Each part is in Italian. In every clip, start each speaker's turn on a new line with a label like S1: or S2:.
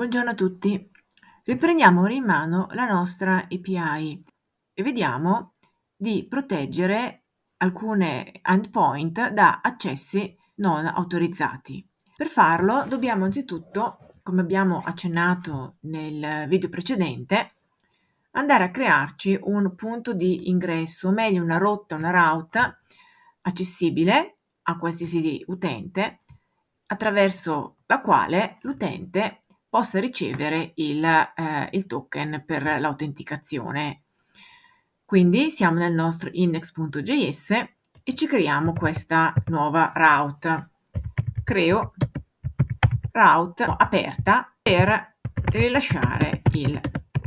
S1: Buongiorno a tutti. Riprendiamo ora in mano la nostra API e vediamo di proteggere alcune endpoint da accessi non autorizzati. Per farlo dobbiamo anzitutto, come abbiamo accennato nel video precedente, andare a crearci un punto di ingresso, o meglio una rotta, una route accessibile a qualsiasi utente attraverso la quale l'utente possa ricevere il, eh, il token per l'autenticazione. Quindi siamo nel nostro index.js e ci creiamo questa nuova route. Creo route aperta per rilasciare il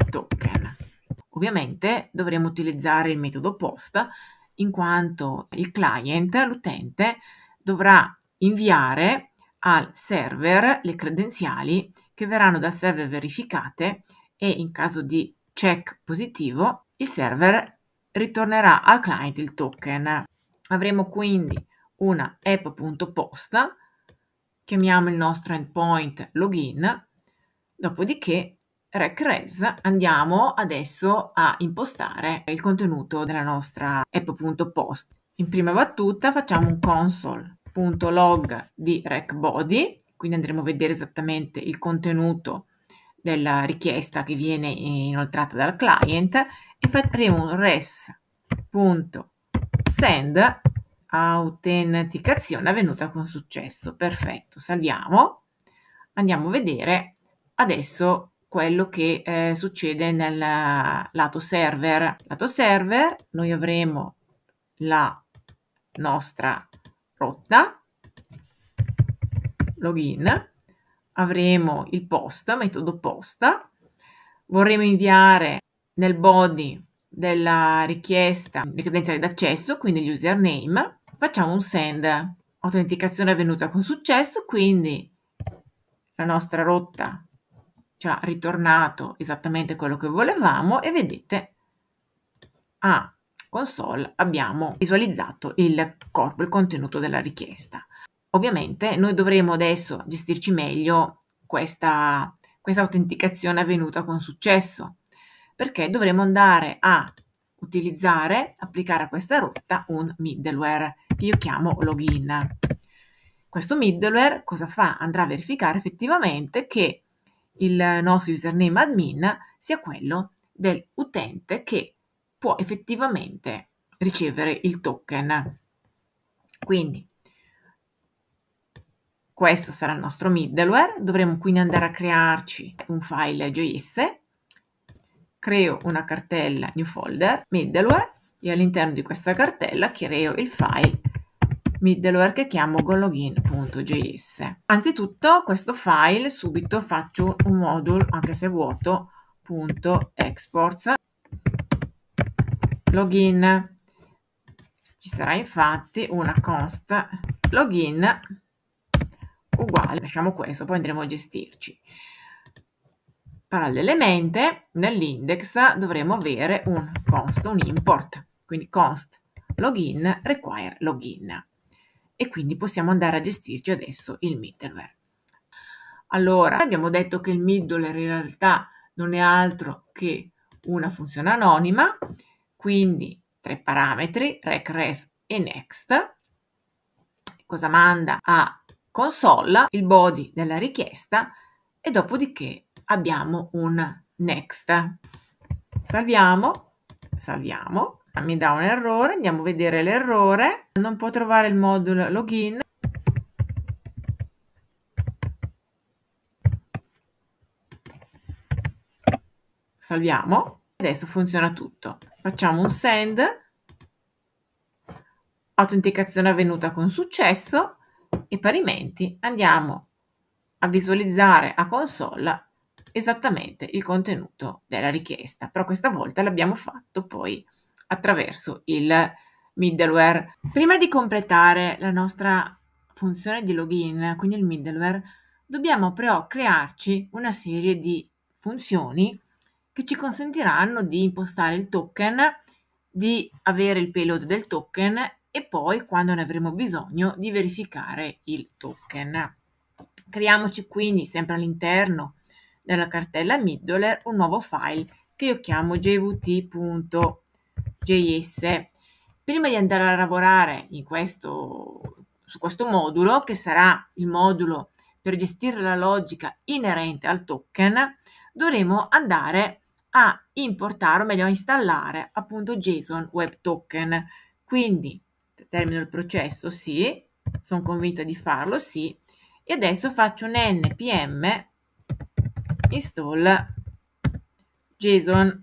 S1: token. Ovviamente dovremo utilizzare il metodo post in quanto il client, l'utente, dovrà inviare al server le credenziali che verranno dal server verificate e in caso di check positivo il server ritornerà al client il token. Avremo quindi una app.post, chiamiamo il nostro endpoint login, dopodiché RecRes andiamo adesso a impostare il contenuto della nostra app.post. In prima battuta facciamo un console log di rec quindi andremo a vedere esattamente il contenuto della richiesta che viene inoltrata dal client e faremo un res.send autenticazione avvenuta con successo. Perfetto, salviamo. Andiamo a vedere adesso quello che eh, succede nel lato server. Lato server noi avremo la nostra rotta, login, avremo il post, metodo posta, vorremmo inviare nel body della richiesta le credenziali d'accesso, quindi l'username, facciamo un send, autenticazione avvenuta con successo, quindi la nostra rotta ci ha ritornato esattamente quello che volevamo e vedete ha console abbiamo visualizzato il corpo, il contenuto della richiesta. Ovviamente noi dovremo adesso gestirci meglio questa, questa autenticazione avvenuta con successo, perché dovremo andare a utilizzare, applicare a questa rotta un middleware che io chiamo login. Questo middleware cosa fa? Andrà a verificare effettivamente che il nostro username admin sia quello dell'utente che può effettivamente ricevere il token. Quindi questo sarà il nostro middleware, dovremo quindi andare a crearci un file JS, creo una cartella new folder middleware e all'interno di questa cartella creo il file middleware che chiamo gologin.js. Anzitutto questo file subito faccio un module, anche se vuoto, .exports login. Ci sarà infatti una const login uguale, lasciamo questo, poi andremo a gestirci. Parallelamente nell'index dovremo avere un const, un import, quindi const login require login e quindi possiamo andare a gestirci adesso il middleware. Allora, abbiamo detto che il middleware in realtà non è altro che una funzione anonima quindi tre parametri, rec, res e next. Cosa manda a console, il body della richiesta e dopodiché abbiamo un next. Salviamo, salviamo. Mi dà un errore, andiamo a vedere l'errore. Non può trovare il modulo login. Salviamo. Adesso funziona tutto. Facciamo un send, autenticazione avvenuta con successo e parimenti andiamo a visualizzare a console esattamente il contenuto della richiesta, però questa volta l'abbiamo fatto poi attraverso il middleware. Prima di completare la nostra funzione di login, quindi il middleware, dobbiamo però crearci una serie di funzioni che ci consentiranno di impostare il token, di avere il payload del token e poi quando ne avremo bisogno di verificare il token. Creiamoci quindi sempre all'interno della cartella middleware un nuovo file che io chiamo jvt.js. Prima di andare a lavorare questo, su questo modulo, che sarà il modulo per gestire la logica inerente al token, dovremo andare a a importare o meglio a installare appunto JSON Web Token. Quindi termino il processo, sì, sono convinta di farlo, sì, e adesso faccio un npm install JSON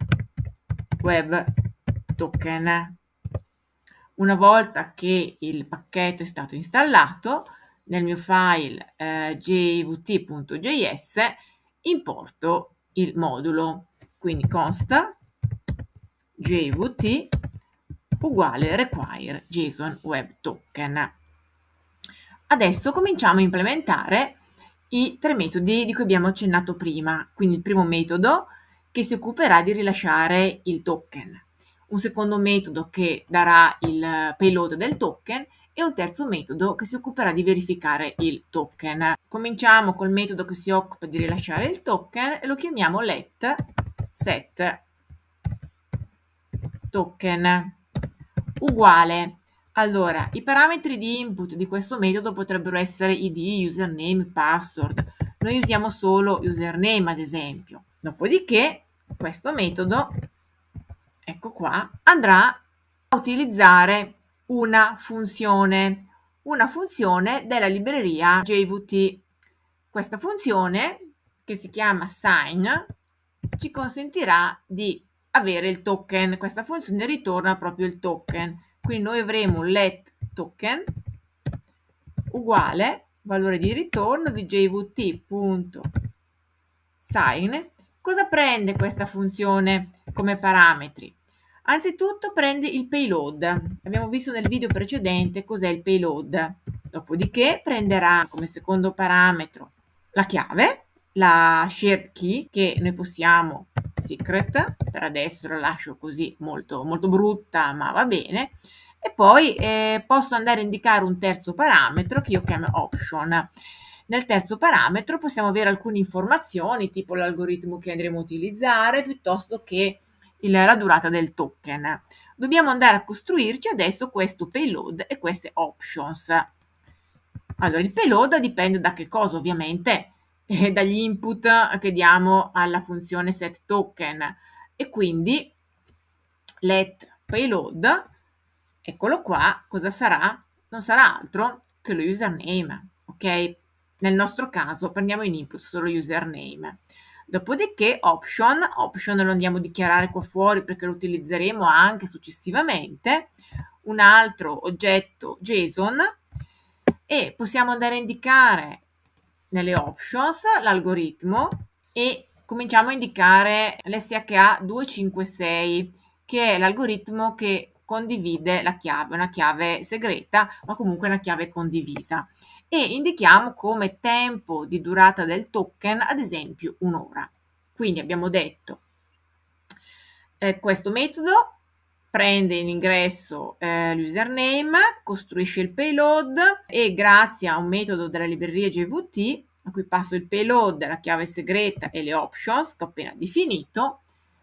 S1: Web Token. Una volta che il pacchetto è stato installato, nel mio file eh, jvt.js importo il modulo quindi consta jvt uguale require JSON Web Token. Adesso cominciamo a implementare i tre metodi di cui abbiamo accennato prima. Quindi il primo metodo che si occuperà di rilasciare il token, un secondo metodo che darà il payload del token e un terzo metodo che si occuperà di verificare il token. Cominciamo col metodo che si occupa di rilasciare il token e lo chiamiamo let set token uguale allora i parametri di input di questo metodo potrebbero essere id username password noi usiamo solo username ad esempio dopodiché questo metodo ecco qua andrà a utilizzare una funzione una funzione della libreria JVT questa funzione che si chiama sign ci consentirà di avere il token. Questa funzione ritorna proprio il token. Quindi noi avremo let token uguale valore di ritorno di jvt.sign. Cosa prende questa funzione come parametri? Anzitutto prende il payload. Abbiamo visto nel video precedente cos'è il payload. Dopodiché prenderà come secondo parametro la chiave la shared key che noi possiamo secret, per adesso la lascio così molto, molto brutta ma va bene, e poi eh, posso andare a indicare un terzo parametro che io chiamo option. Nel terzo parametro possiamo avere alcune informazioni tipo l'algoritmo che andremo a utilizzare piuttosto che il, la durata del token. Dobbiamo andare a costruirci adesso questo payload e queste options. Allora, il payload dipende da che cosa ovviamente eh, dagli input che diamo alla funzione set token e quindi let payload, eccolo qua, cosa sarà? Non sarà altro che lo username, ok? Nel nostro caso prendiamo in input solo username. Dopodiché option, option lo andiamo a dichiarare qua fuori perché lo utilizzeremo anche successivamente, un altro oggetto JSON e possiamo andare a indicare nelle options l'algoritmo e cominciamo a indicare l'SHA 256 che è l'algoritmo che condivide la chiave, una chiave segreta ma comunque una chiave condivisa e indichiamo come tempo di durata del token ad esempio un'ora. Quindi abbiamo detto eh, questo metodo prende in ingresso eh, l'username, costruisce il payload e grazie a un metodo della libreria JVT, a cui passo il payload, la chiave segreta e le options che ho appena definito,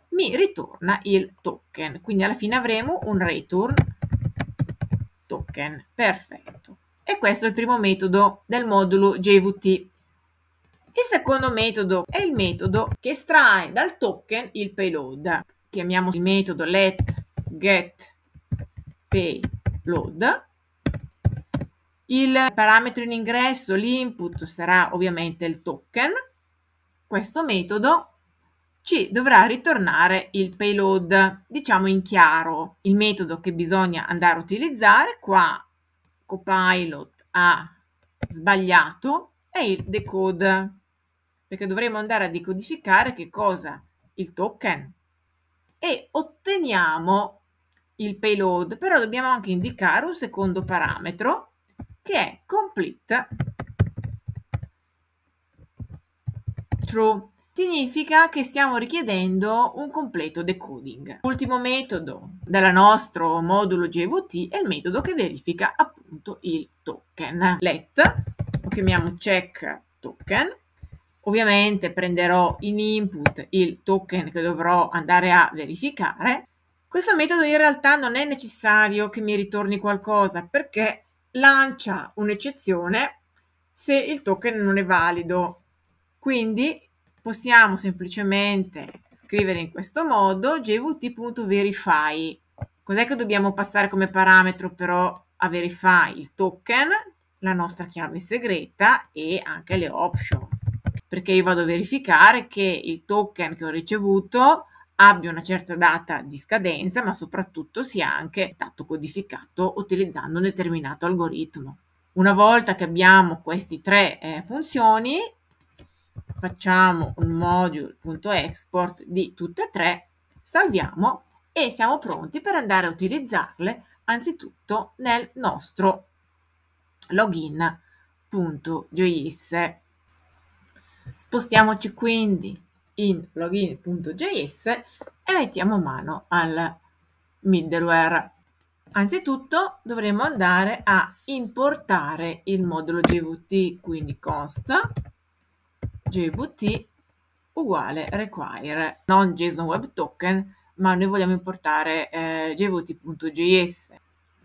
S1: mi ritorna il token. Quindi alla fine avremo un return token. Perfetto. E questo è il primo metodo del modulo JVT. Il secondo metodo è il metodo che estrae dal token il payload. Chiamiamo il metodo let get payload. Il parametro in ingresso, l'input, sarà ovviamente il token. Questo metodo ci dovrà ritornare il payload, diciamo in chiaro, il metodo che bisogna andare a utilizzare. Qua Copilot ha sbagliato è il decode, perché dovremo andare a decodificare che cosa? Il token. E otteniamo il payload, però dobbiamo anche indicare un secondo parametro che è complete true. Significa che stiamo richiedendo un completo decoding. L'ultimo metodo del nostro modulo GVT è il metodo che verifica appunto il token. Let, lo chiamiamo check token, Ovviamente prenderò in input il token che dovrò andare a verificare questo metodo in realtà non è necessario che mi ritorni qualcosa perché lancia un'eccezione se il token non è valido. Quindi possiamo semplicemente scrivere in questo modo jvt.verify. Cos'è che dobbiamo passare come parametro però a verify? Il token, la nostra chiave segreta e anche le options. Perché io vado a verificare che il token che ho ricevuto abbia una certa data di scadenza, ma soprattutto sia anche stato codificato utilizzando un determinato algoritmo. Una volta che abbiamo queste tre eh, funzioni, facciamo un module.export di tutte e tre, salviamo e siamo pronti per andare a utilizzarle anzitutto nel nostro login.js. Spostiamoci quindi in login.js e mettiamo mano al middleware. Anzitutto dovremo andare a importare il modulo JVT, quindi const JVT uguale require, non JSON Web Token, ma noi vogliamo importare eh, jvt.js.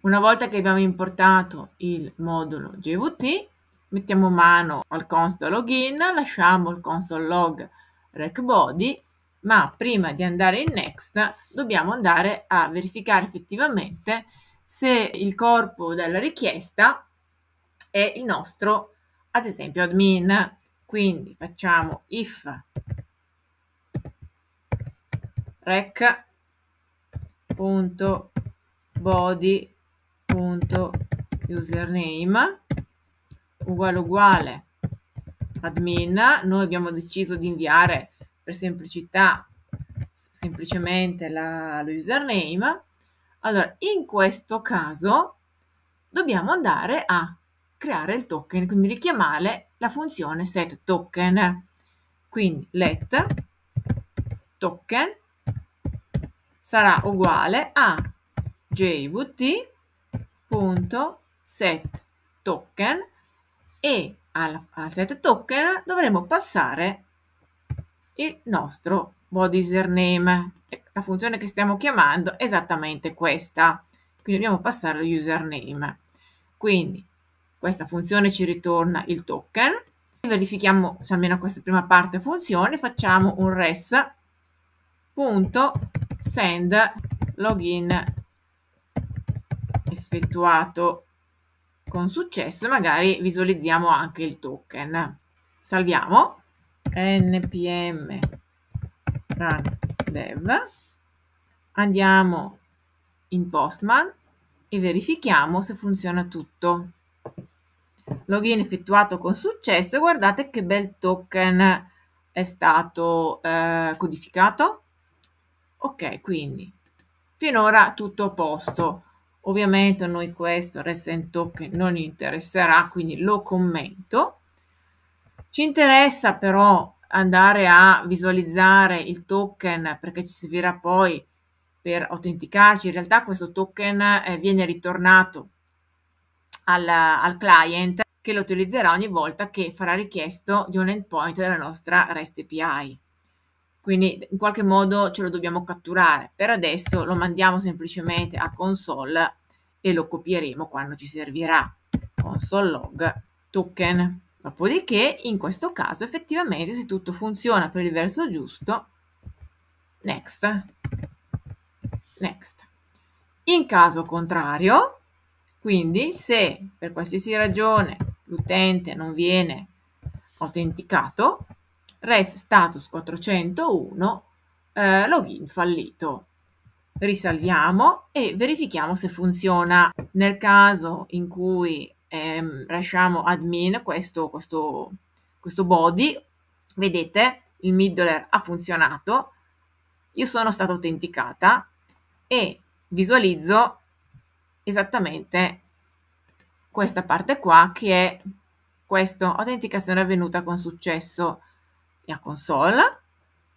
S1: Una volta che abbiamo importato il modulo JVT, mettiamo mano al console login, lasciamo il console log rack body, ma prima di andare in next dobbiamo andare a verificare effettivamente se il corpo della richiesta è il nostro, ad esempio, admin. Quindi facciamo if rec.body.username uguale uguale admin, noi abbiamo deciso di inviare per semplicità semplicemente la, lo username. Allora, in questo caso dobbiamo andare a creare il token, quindi richiamare la funzione set token. Quindi let token sarà uguale a jvt.set token e al, al set token dovremo passare il nostro body username. La funzione che stiamo chiamando è esattamente questa. Quindi dobbiamo passare lo username. Quindi questa funzione ci ritorna il token. Verifichiamo se almeno questa prima parte funziona. Facciamo un res.send login effettuato con successo magari visualizziamo anche il token. Salviamo npm run dev, andiamo in Postman e verifichiamo se funziona tutto. Login effettuato con successo, guardate che bel token è stato eh, codificato. Ok, quindi finora tutto a posto. Ovviamente a noi questo rest Token non interesserà, quindi lo commento. Ci interessa però andare a visualizzare il token perché ci servirà poi per autenticarci. In realtà questo token eh, viene ritornato al, al, client che lo utilizzerà ogni volta che farà richiesto di un endpoint della nostra REST API quindi in qualche modo ce lo dobbiamo catturare. Per adesso lo mandiamo semplicemente a console e lo copieremo quando ci servirà. Console log token. Dopodiché, in questo caso, effettivamente, se tutto funziona per il verso giusto, next. Next. In caso contrario, quindi se per qualsiasi ragione l'utente non viene autenticato, res status 401, eh, login fallito. Risalviamo e verifichiamo se funziona. Nel caso in cui ehm, lasciamo admin questo, questo, questo body, vedete il middleware ha funzionato, io sono stata autenticata e visualizzo esattamente questa parte qua che è questo, autenticazione avvenuta con successo la console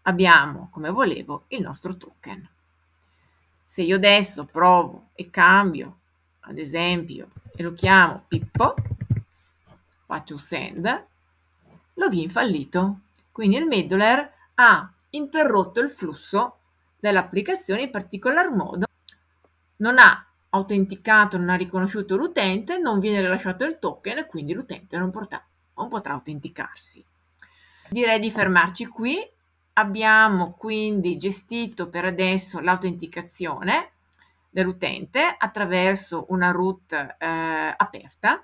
S1: abbiamo, come volevo, il nostro token. Se io adesso provo e cambio, ad esempio, e lo chiamo Pippo, faccio send, login fallito. Quindi il middleware ha interrotto il flusso dell'applicazione, in particolar modo non ha autenticato, non ha riconosciuto l'utente, non viene rilasciato il token e quindi l'utente non, non potrà autenticarsi. Direi di fermarci qui. Abbiamo quindi gestito per adesso l'autenticazione dell'utente attraverso una root eh, aperta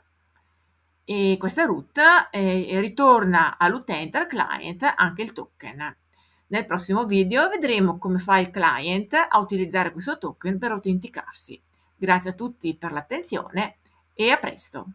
S1: e questa root eh, ritorna all'utente, al client, anche il token. Nel prossimo video vedremo come fa il client a utilizzare questo token per autenticarsi. Grazie a tutti per l'attenzione e a presto!